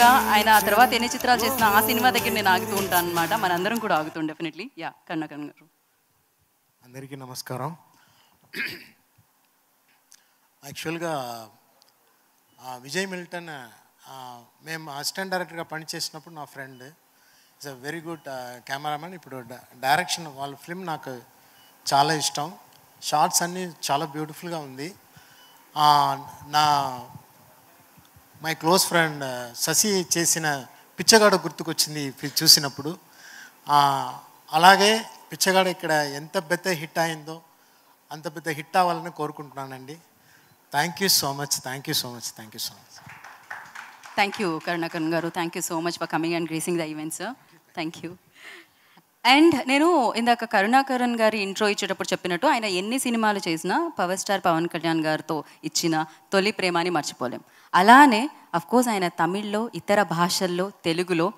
గా ఆయన ఆ తర్వాత ఎన్ని చిత్రాలు చేసిన ఆ సినిమా దగ్గర నేను ఆగుతూ ఉంటాను అనమాట మనందరం కూడా ఆగుతాం డెఫినెట్లీ యా కన్న గారు అందరికీ నమస్కారం యాక్చువల్గా విజయ్ మిల్టన్ మేము అసిస్టెంట్ డైరెక్టర్గా పనిచేసినప్పుడు నా friend is a very good cameraman ఇప్పుడు డైరెక్షన్ వాళ్ళ ఫిల్మ్ నాకు చాలా ఇష్టం షార్ట్స్ అన్నీ చాలా బ్యూటిఫుల్గా ఉంది నా మై క్లోజ్ ఫ్రెండ్ శశి చేసిన పిచ్చగాడ గుర్తుకొచ్చింది చూసినప్పుడు అలాగే పిచ్చగాడ ఇక్కడ ఎంత పెద్ద హిట్ అయిందో అంత పెద్ద హిట్ అవ్వాలని కోరుకుంటున్నానండి thank you so much thank you so much thank you so much thank you Karunakaran గారు thank you so much for coming and gracing the event sir thank you and నేను ఇందాక కరుణాకరణ్ గారి ఇంట్రో ఇచ్చేటప్పుడు చెప్పినట్టు ఆయన ఎన్ని సినిమాలు చేసినా పవర్ స్టార్ పవన్ కళ్యాణ్ గారితో ఇచ్చిన తొలి ప్రేమాని మర్చిపోలేం అలానే అఫ్కోర్స్ ఆయన తమిళ్లో ఇతర భాషల్లో తెలుగులో